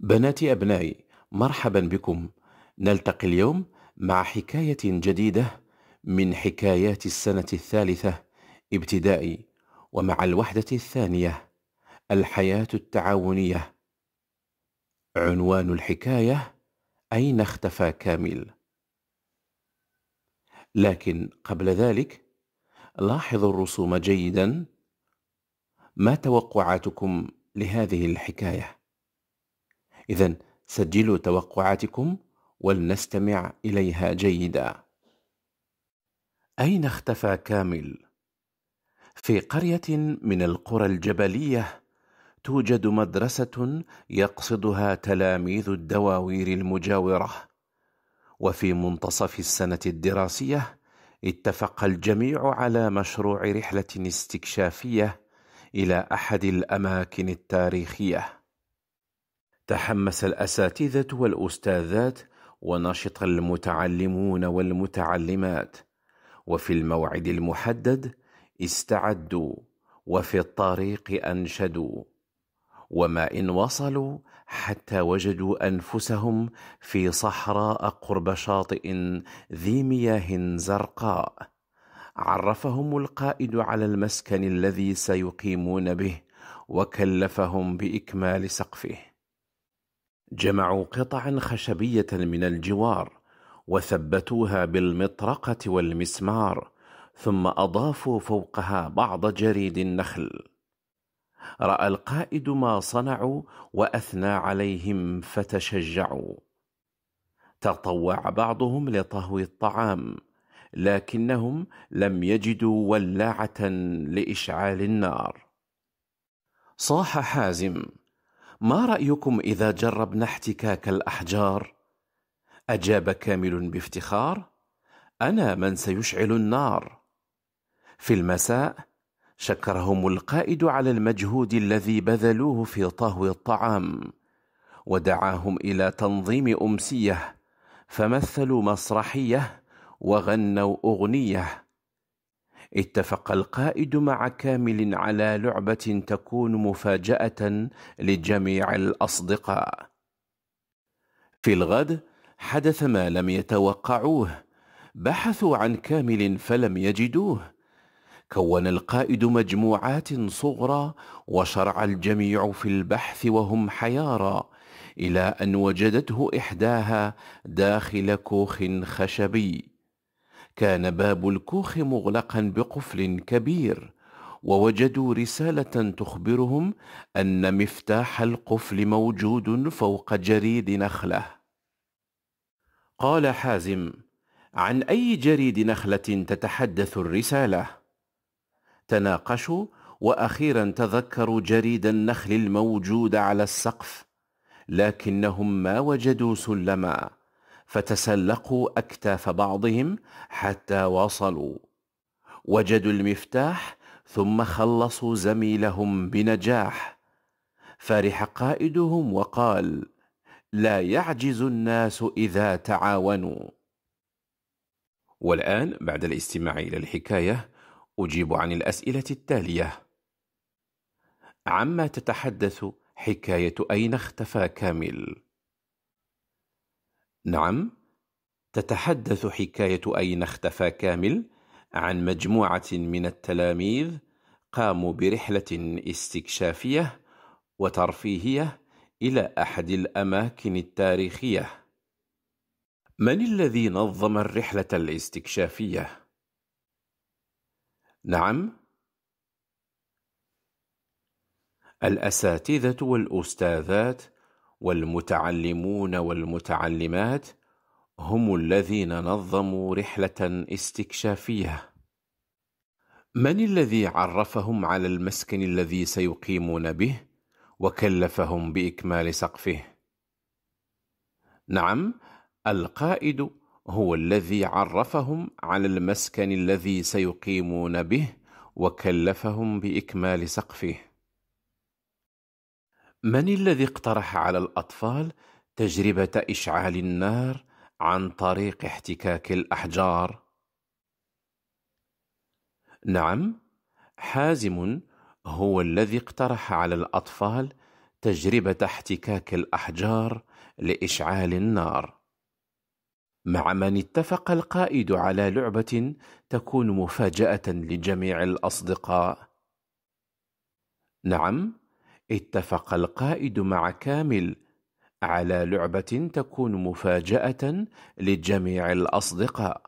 بنات أبنائي مرحبا بكم نلتقي اليوم مع حكاية جديدة من حكايات السنة الثالثة ابتدائي ومع الوحدة الثانية الحياة التعاونية عنوان الحكاية أين اختفى كامل لكن قبل ذلك لاحظوا الرسوم جيدا ما توقعاتكم لهذه الحكايه إذا سجلوا توقعاتكم ولنستمع إليها جيدا. أين اختفى كامل؟ في قرية من القرى الجبلية توجد مدرسة يقصدها تلاميذ الدواوير المجاورة، وفي منتصف السنة الدراسية اتفق الجميع على مشروع رحلة استكشافية إلى أحد الأماكن التاريخية. تحمس الأساتذة والأستاذات ونشط المتعلمون والمتعلمات وفي الموعد المحدد استعدوا وفي الطريق أنشدوا وما إن وصلوا حتى وجدوا أنفسهم في صحراء قرب شاطئ ذي مياه زرقاء عرفهم القائد على المسكن الذي سيقيمون به وكلفهم بإكمال سقفه جمعوا قطعا خشبية من الجوار وثبتوها بالمطرقة والمسمار ثم أضافوا فوقها بعض جريد النخل رأى القائد ما صنعوا وأثنى عليهم فتشجعوا تطوع بعضهم لطهو الطعام لكنهم لم يجدوا ولاعة لإشعال النار صاح حازم ما رايكم اذا جربنا احتكاك الاحجار اجاب كامل بافتخار انا من سيشعل النار في المساء شكرهم القائد على المجهود الذي بذلوه في طهو الطعام ودعاهم الى تنظيم امسيه فمثلوا مسرحيه وغنوا اغنيه اتفق القائد مع كامل على لعبة تكون مفاجأة لجميع الأصدقاء. في الغد حدث ما لم يتوقعوه، بحثوا عن كامل فلم يجدوه. كون القائد مجموعات صغرى وشرع الجميع في البحث وهم حيارى الى ان وجدته احداها داخل كوخ خشبي كان باب الكوخ مغلقا بقفل كبير ووجدوا رسالة تخبرهم أن مفتاح القفل موجود فوق جريد نخلة. قال حازم: عن أي جريد نخلة تتحدث الرسالة؟ تناقشوا وأخيرا تذكروا جريد النخل الموجود على السقف، لكنهم ما وجدوا سلما. فتسلقوا اكتاف بعضهم حتى وصلوا وجدوا المفتاح ثم خلصوا زميلهم بنجاح فرح قائدهم وقال لا يعجز الناس اذا تعاونوا والان بعد الاستماع الى الحكايه اجيب عن الاسئله التاليه عما تتحدث حكايه اين اختفى كامل نعم تتحدث حكاية أين اختفى كامل عن مجموعة من التلاميذ قاموا برحلة استكشافية وترفيهية إلى أحد الأماكن التاريخية. من الذي نظم الرحلة الاستكشافية؟ نعم، الأساتذة والأستاذات والمتعلمون والمتعلمات هم الذين نظموا رحلة استكشافية. من الذي عرفهم على المسكن الذي سيقيمون به وكلفهم باكمال سقفه نعم القائد هو الذي عرفهم على المسكن الذي سيقيمون به وكلفهم باكمال سقفه من الذي اقترح على الأطفال تجربة إشعال النار عن طريق احتكاك الأحجار؟ نعم، حازم هو الذي اقترح على الأطفال تجربة احتكاك الأحجار لإشعال النار. مع من اتفق القائد على لعبة تكون مفاجأة لجميع الأصدقاء. نعم، اتفق القائد مع كامل على لعبة تكون مفاجأة لجميع الأصدقاء.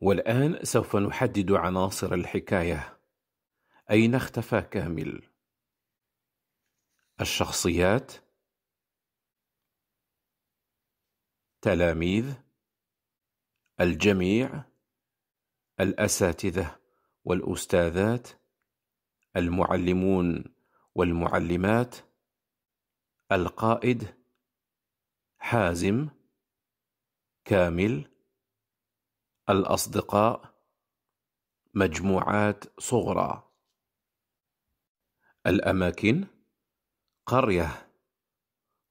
والآن سوف نحدد عناصر الحكاية. أين اختفى كامل؟ الشخصيات تلاميذ الجميع الأساتذة والأستاذات المعلمون والمعلمات القائد حازم كامل الأصدقاء مجموعات صغرى الأماكن قرية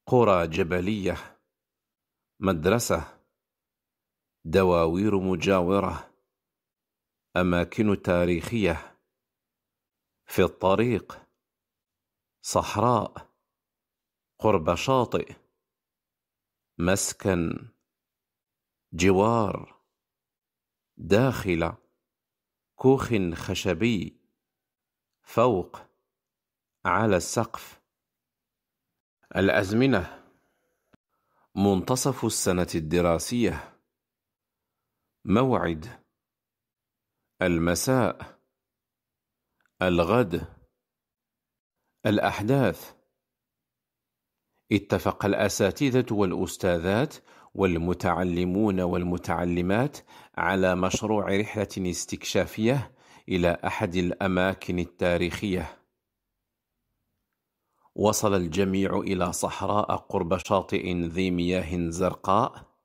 قرى جبلية مدرسة دواوير مجاورة أماكن تاريخية في الطريق صحراء قرب شاطئ مسكن جوار داخل كوخ خشبي فوق على السقف الازمنه منتصف السنه الدراسيه موعد المساء الغد الأحداث اتفق الأساتذة والأستاذات والمتعلمون والمتعلمات على مشروع رحلة استكشافية إلى أحد الأماكن التاريخية. وصل الجميع إلى صحراء قرب شاطئ ذي مياه زرقاء.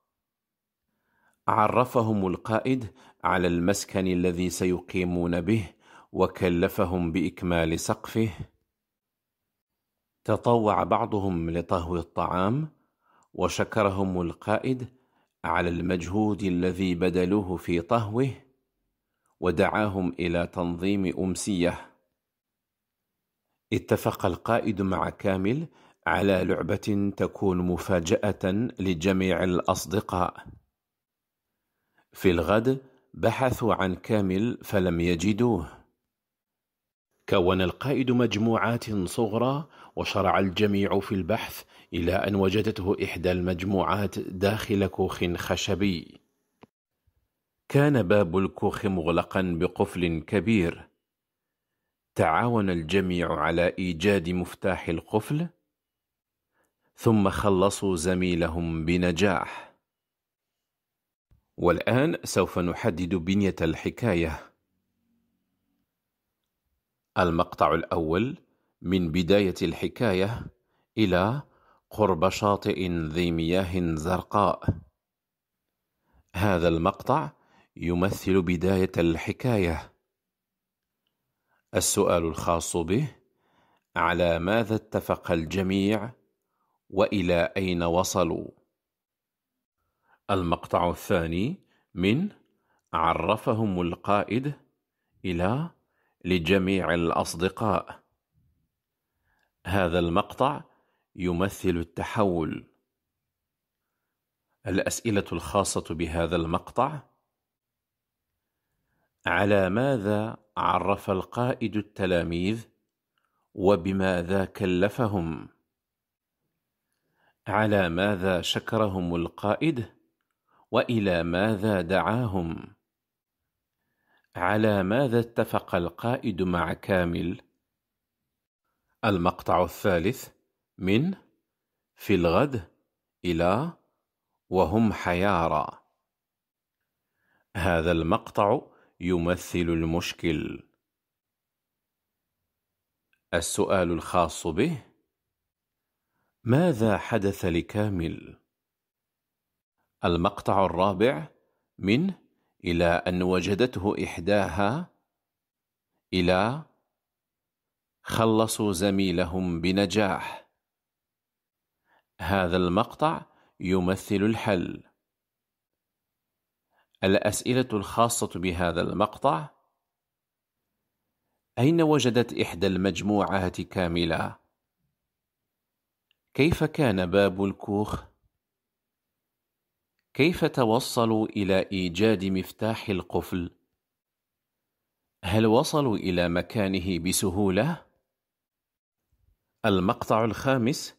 عرفهم القائد على المسكن الذي سيقيمون به وكلفهم بإكمال سقفه تطوع بعضهم لطهو الطعام وشكرهم القائد على المجهود الذي بذلوه في طهوه ودعاهم إلى تنظيم أمسية اتفق القائد مع كامل على لعبة تكون مفاجأة لجميع الأصدقاء في الغد بحثوا عن كامل فلم يجدوه كون القائد مجموعات صغرى وشرع الجميع في البحث إلى أن وجدته إحدى المجموعات داخل كوخ خشبي كان باب الكوخ مغلقا بقفل كبير تعاون الجميع على إيجاد مفتاح القفل ثم خلصوا زميلهم بنجاح والآن سوف نحدد بنية الحكاية المقطع الأول من بداية الحكاية إلى قرب شاطئ ذي مياه زرقاء. هذا المقطع يمثل بداية الحكاية. السؤال الخاص به: على ماذا اتفق الجميع؟ وإلى أين وصلوا؟ المقطع الثاني من عرفهم القائد إلى لجميع الأصدقاء. هذا المقطع يمثل التحول. الأسئلة الخاصة بهذا المقطع: على ماذا عرف القائد التلاميذ وبماذا كلفهم؟ على ماذا شكرهم القائد وإلى ماذا دعاهم؟ على ماذا اتفق القائد مع كامل؟ المقطع الثالث من في الغد إلى وهم حيارى هذا المقطع يمثل المشكل السؤال الخاص به ماذا حدث لكامل؟ المقطع الرابع من إلى أن وجدته إحداها إلى خلصوا زميلهم بنجاح هذا المقطع يمثل الحل الأسئلة الخاصة بهذا المقطع أين وجدت إحدى المجموعات كاملة؟ كيف كان باب الكوخ؟ كيف توصلوا إلى إيجاد مفتاح القفل؟ هل وصلوا إلى مكانه بسهولة؟ المقطع الخامس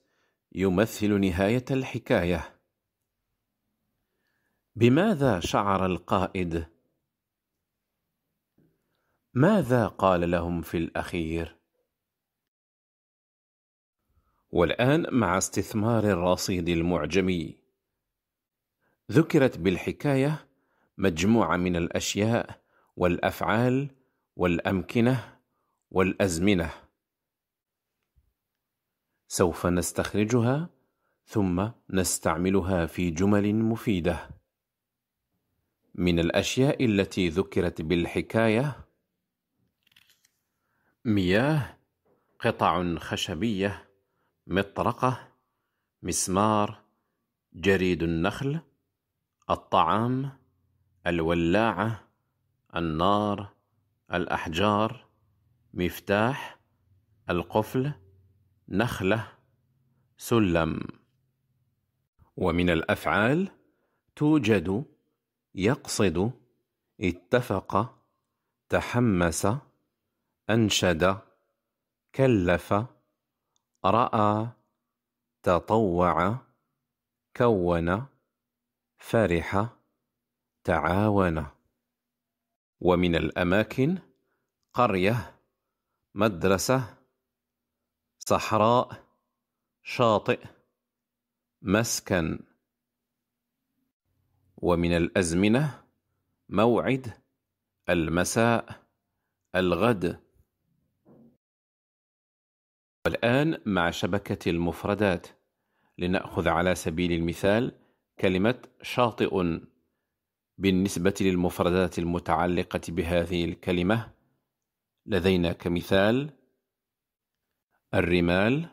يمثل نهاية الحكاية. بماذا شعر القائد؟ ماذا قال لهم في الأخير؟ والآن مع استثمار الرصيد المعجمي ذكرت بالحكاية مجموعة من الأشياء والأفعال والأمكنة والأزمنة سوف نستخرجها ثم نستعملها في جمل مفيدة من الأشياء التي ذكرت بالحكاية مياه قطع خشبية مطرقة مسمار جريد النخل الطعام الولاعه النار الاحجار مفتاح القفل نخله سلم ومن الافعال توجد يقصد اتفق تحمس انشد كلف راى تطوع كون فرح تعاون ومن الأماكن قرية مدرسة صحراء شاطئ مسكن ومن الأزمنة موعد المساء الغد والآن مع شبكة المفردات لنأخذ على سبيل المثال كلمة شاطئ بالنسبة للمفردات المتعلقة بهذه الكلمة لدينا كمثال الرمال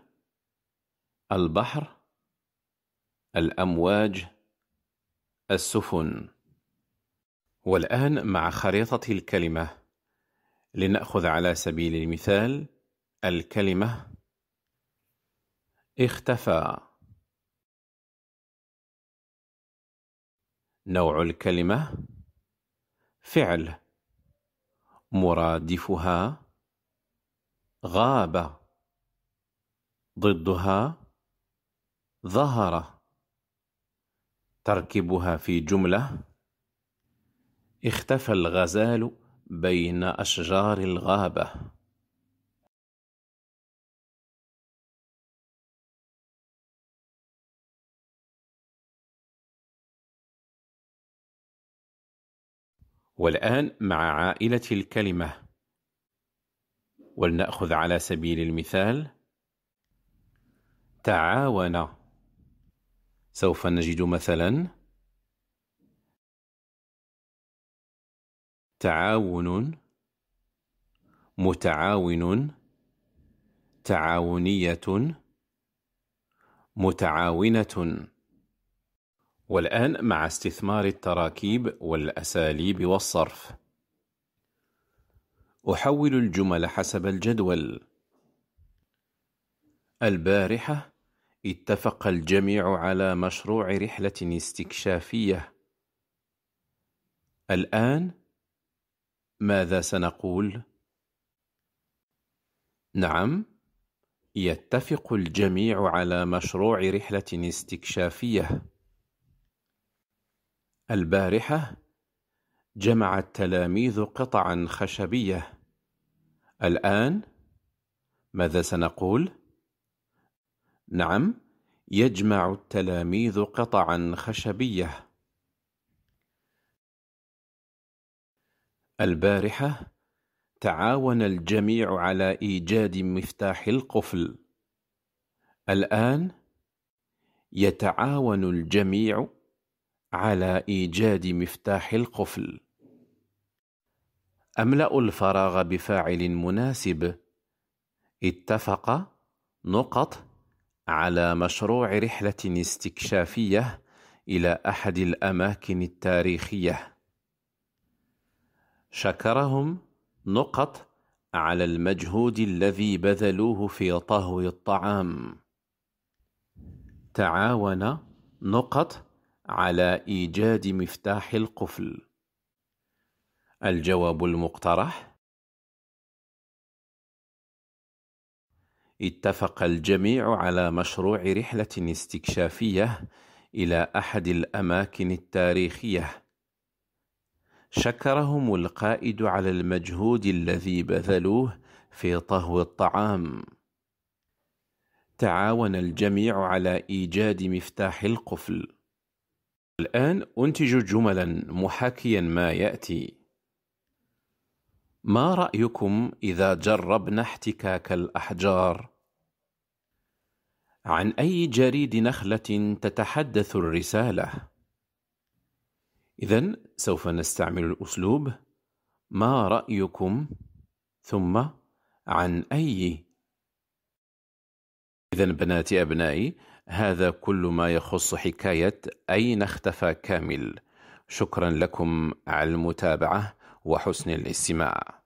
البحر الأمواج السفن والآن مع خريطة الكلمة لنأخذ على سبيل المثال الكلمة اختفى نوع الكلمة فعل مرادفها غاب ضدها ظهر تركبها في جملة اختفى الغزال بين أشجار الغابة والآن مع عائلة الكلمة ولنأخذ على سبيل المثال تعاون سوف نجد مثلا تعاون متعاون تعاونية متعاونة والآن مع استثمار التراكيب والأساليب والصرف أحول الجمل حسب الجدول البارحة اتفق الجميع على مشروع رحلة استكشافية الآن ماذا سنقول؟ نعم يتفق الجميع على مشروع رحلة استكشافية البارحة جمع التلاميذ قطعا خشبية الآن ماذا سنقول؟ نعم يجمع التلاميذ قطعا خشبية البارحة تعاون الجميع على إيجاد مفتاح القفل الآن يتعاون الجميع على إيجاد مفتاح القفل أملأ الفراغ بفاعل مناسب اتفق نقط على مشروع رحلة استكشافية إلى أحد الأماكن التاريخية شكرهم نقط على المجهود الذي بذلوه في طهو الطعام تعاون نقط على إيجاد مفتاح القفل؟ الجواب المقترح اتفق الجميع على مشروع رحلة استكشافية إلى أحد الأماكن التاريخية. شكرهم القائد على المجهود الذي بذلوه في طهو الطعام. تعاون الجميع على إيجاد مفتاح القفل. الآن أنتج جملا محاكيا ما يأتي ما رأيكم إذا جربنا احتكاك الأحجار؟ عن أي جريد نخلة تتحدث الرسالة؟ إذا سوف نستعمل الأسلوب ما رأيكم ثم عن أي إذا بناتي أبنائي هذا كل ما يخص حكاية أين اختفى كامل شكرا لكم على المتابعة وحسن الاستماع